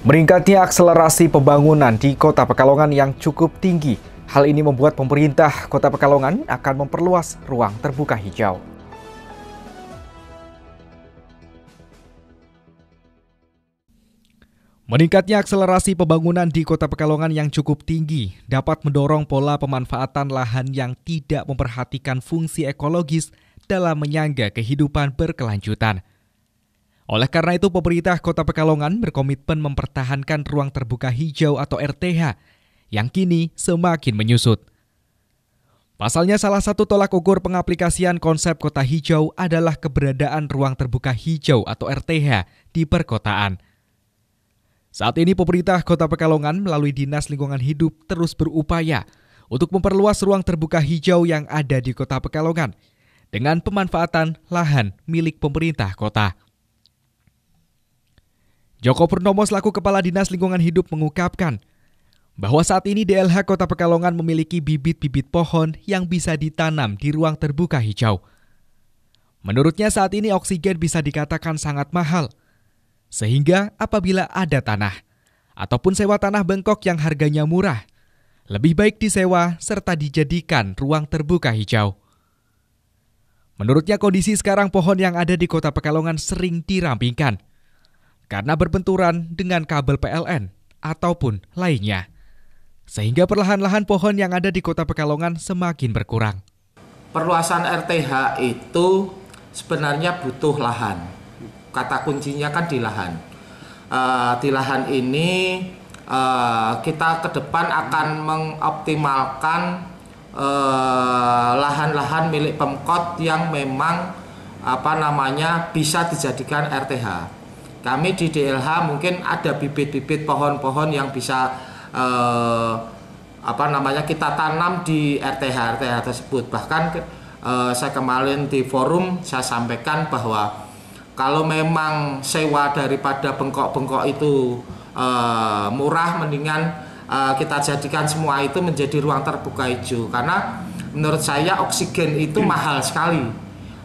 Meningkatnya akselerasi pembangunan di Kota Pekalongan yang cukup tinggi. Hal ini membuat pemerintah Kota Pekalongan akan memperluas ruang terbuka hijau. Meningkatnya akselerasi pembangunan di Kota Pekalongan yang cukup tinggi dapat mendorong pola pemanfaatan lahan yang tidak memperhatikan fungsi ekologis dalam menyangga kehidupan berkelanjutan. Oleh karena itu, pemerintah Kota Pekalongan berkomitmen mempertahankan ruang terbuka hijau atau RTH yang kini semakin menyusut. Pasalnya salah satu tolak ukur pengaplikasian konsep kota hijau adalah keberadaan ruang terbuka hijau atau RTH di perkotaan. Saat ini pemerintah Kota Pekalongan melalui Dinas Lingkungan Hidup terus berupaya untuk memperluas ruang terbuka hijau yang ada di Kota Pekalongan dengan pemanfaatan lahan milik pemerintah kota. Joko Purnomo selaku Kepala Dinas Lingkungan Hidup mengungkapkan bahwa saat ini DLH Kota Pekalongan memiliki bibit-bibit pohon yang bisa ditanam di ruang terbuka hijau. Menurutnya saat ini oksigen bisa dikatakan sangat mahal. Sehingga apabila ada tanah ataupun sewa tanah bengkok yang harganya murah, lebih baik disewa serta dijadikan ruang terbuka hijau. Menurutnya kondisi sekarang pohon yang ada di Kota Pekalongan sering dirampingkan – karena berbenturan dengan kabel PLN ataupun lainnya. Sehingga perlahan-lahan pohon yang ada di kota Pekalongan semakin berkurang. Perluasan RTH itu sebenarnya butuh lahan. Kata kuncinya kan di lahan. Uh, di lahan ini uh, kita ke depan akan mengoptimalkan lahan eh, lahan-lahan milik Pemkot yang memang apa namanya bisa dijadikan RTH kami di DLH mungkin ada bibit-bibit pohon-pohon yang bisa eh, apa namanya kita tanam di RTH RTH tersebut. Bahkan eh, saya kemarin di forum saya sampaikan bahwa kalau memang sewa daripada bengkok-bengkok itu eh, murah, mendingan eh, kita jadikan semua itu menjadi ruang terbuka hijau karena menurut saya oksigen itu mahal sekali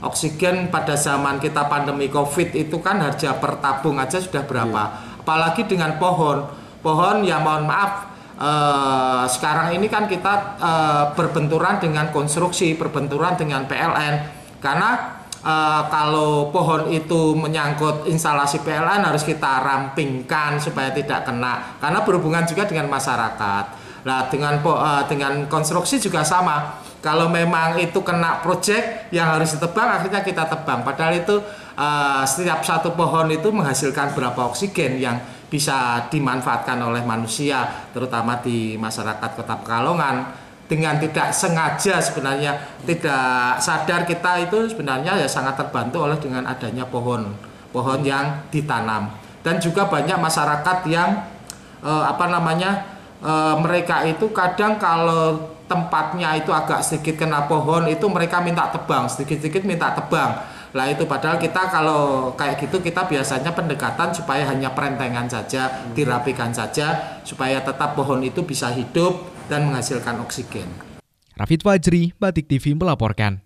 oksigen pada zaman kita pandemi covid itu kan harga per tabung aja sudah berapa yeah. apalagi dengan pohon pohon ya mohon maaf eh, sekarang ini kan kita eh, berbenturan dengan konstruksi, berbenturan dengan PLN, karena uh, kalau pohon itu menyangkut instalasi PLN harus kita rampingkan supaya tidak kena, karena berhubungan juga dengan masyarakat. Nah, dengan uh, dengan konstruksi juga sama. Kalau memang itu kena project yang harus ditebang, akhirnya kita tebang. Padahal itu uh, setiap satu pohon itu menghasilkan berapa oksigen yang bisa dimanfaatkan oleh manusia, terutama di masyarakat Kota Pekalongan dengan tidak sengaja sebenarnya tidak sadar kita itu sebenarnya ya sangat terbantu oleh dengan adanya pohon pohon yang ditanam dan juga banyak masyarakat yang eh, apa namanya e, mereka itu kadang kalau tempatnya itu agak sedikit kena pohon itu mereka minta tebang sedikit-sedikit minta tebang lah itu padahal kita kalau kayak gitu kita biasanya pendekatan supaya hanya perentengan saja hmm. dirapikan saja supaya tetap pohon itu bisa hidup dan menghasilkan oksigen. Rafid Fajri, Batik TV melaporkan.